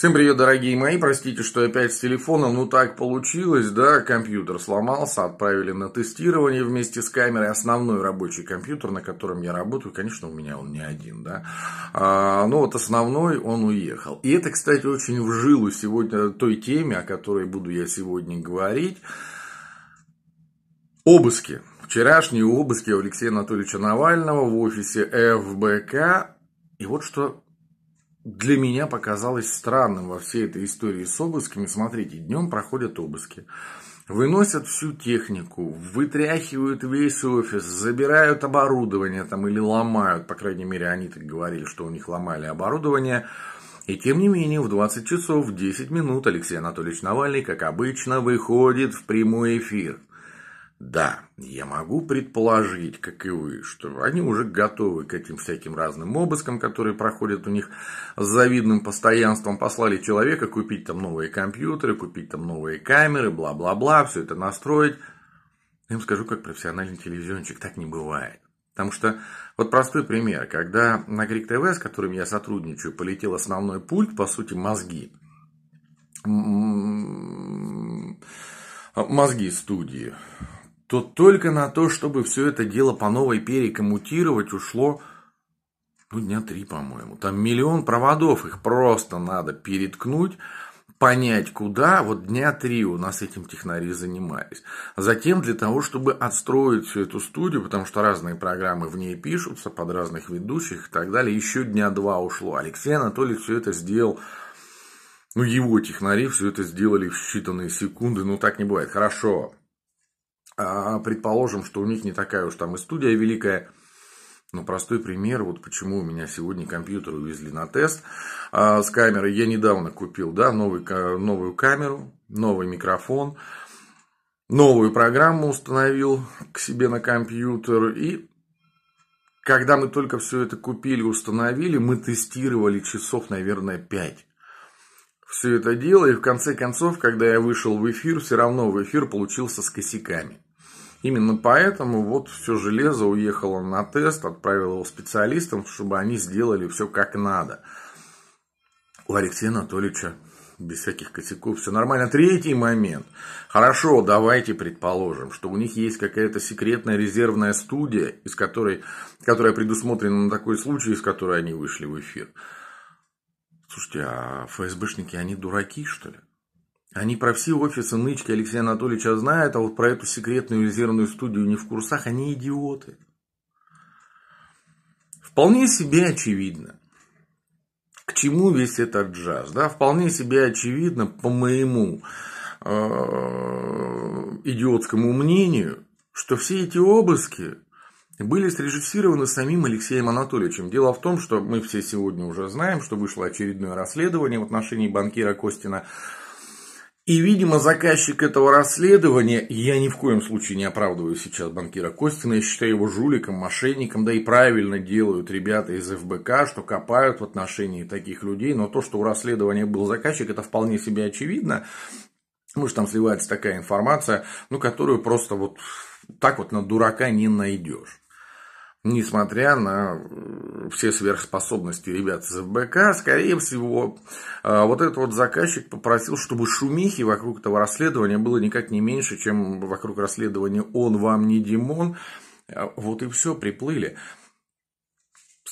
Всем привет, дорогие мои. Простите, что опять с телефоном. Ну, так получилось, да. Компьютер сломался, отправили на тестирование вместе с камерой. Основной рабочий компьютер, на котором я работаю, конечно, у меня он не один, да. А, ну, вот основной он уехал. И это, кстати, очень в сегодня э, той теме, о которой буду я сегодня говорить. Обыски. Вчерашние обыски Алексея Анатольевича Навального в офисе ФБК. И вот что для меня показалось странным во всей этой истории с обысками. Смотрите, днем проходят обыски. Выносят всю технику, вытряхивают весь офис, забирают оборудование там или ломают. По крайней мере, они так говорили, что у них ломали оборудование. И тем не менее, в 20 часов 10 минут Алексей Анатольевич Навальный, как обычно, выходит в прямой эфир. Да, я могу предположить, как и вы, что они уже готовы к этим всяким разным обыскам, которые проходят у них с завидным постоянством. Послали человека купить там новые компьютеры, купить там новые камеры, бла-бла-бла, все это настроить. Я им скажу, как профессиональный телевизионщик, так не бывает. Потому что, вот простой пример, когда на Крик ТВ, с которым я сотрудничаю, полетел основной пульт, по сути, мозги, м-м-м, мозги студии, то только на то, чтобы все это дело по новой перекоммутировать, ушло ну, дня три, по-моему. Там миллион проводов, их просто надо переткнуть, понять куда, вот дня три у нас этим технари занимались. Затем для того, чтобы отстроить всю эту студию, потому что разные программы в ней пишутся, под разных ведущих и так далее, еще дня два ушло. Алексей Анатольевич все это сделал ну, его технари все это сделали в считанные секунды. но ну, так не бывает. Хорошо. А, предположим, что у них не такая уж там и студия великая, но ну, простой пример, вот почему у меня сегодня компьютер увезли на тест а, с камерой. Я недавно купил да, новый, новую камеру, новый микрофон, новую программу установил к себе на компьютер. И когда мы только все это купили, установили, мы тестировали часов, наверное, 5 все это дело. И в конце концов, когда я вышел в эфир, все равно в эфир получился с косяками. Именно поэтому вот все железо уехало на тест, отправило его специалистам, чтобы они сделали все как надо. У Алексея Анатольевича без всяких косяков, все нормально. Третий момент. Хорошо, давайте предположим, что у них есть какая-то секретная резервная студия, из которой, которая предусмотрена на такой случай, из которой они вышли в эфир. Слушайте, а ФСБшники, они дураки, что ли? Они про все офисы нычки Алексея Анатольевича знают, а вот про эту секретную резервную студию не в курсах, они идиоты. Вполне себе очевидно, к чему весь этот джаз. Да? Вполне себе очевидно, по моему э, идиотскому мнению, что все эти обыски были срежиссированы самим Алексеем Анатольевичем. Дело в том, что мы все сегодня уже знаем, что вышло очередное расследование в отношении банкира Костина и, видимо, заказчик этого расследования, я ни в коем случае не оправдываю сейчас банкира Костина, я считаю его жуликом, мошенником, да и правильно делают ребята из ФБК, что копают в отношении таких людей, но то, что у расследования был заказчик, это вполне себе очевидно, потому ну, что там сливается такая информация, ну, которую просто вот так вот на дурака не найдешь несмотря на э, все сверхспособности ребят из ФБК, скорее всего, э, вот этот вот заказчик попросил, чтобы шумихи вокруг этого расследования было никак не меньше, чем вокруг расследования «Он вам не Димон», э, вот и все, приплыли.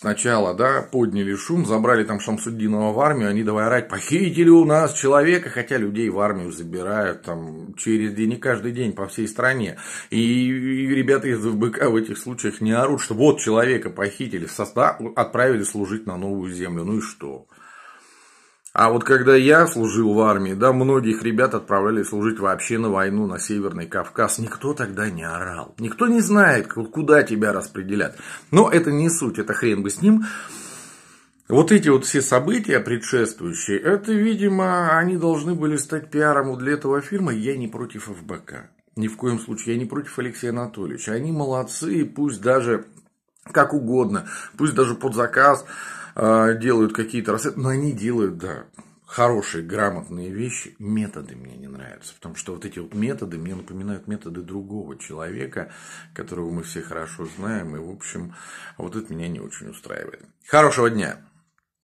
Сначала, да, подняли шум, забрали там Шамсуддинова в армию, они давай орать, похитили у нас человека, хотя людей в армию забирают там через день, не каждый день по всей стране. И, и ребята из ФБК в этих случаях не орут, что вот человека похитили, в состав, отправили служить на новую землю, ну и что? А вот когда я служил в армии, да, многих ребят отправляли служить вообще на войну на Северный Кавказ. Никто тогда не орал. Никто не знает, куда тебя распределят. Но это не суть, это хрен бы с ним. Вот эти вот все события предшествующие, это, видимо, они должны были стать пиаром для этого фильма «Я не против ФБК». Ни в коем случае, я не против Алексея Анатольевича. Они молодцы, пусть даже как угодно, пусть даже под заказ, а, делают какие-то расследования, но они делают, да, хорошие, грамотные вещи, методы мне не нравятся. Потому что вот эти вот методы мне напоминают методы другого человека, которого мы все хорошо знаем. И, в общем, вот это меня не очень устраивает. Хорошего дня!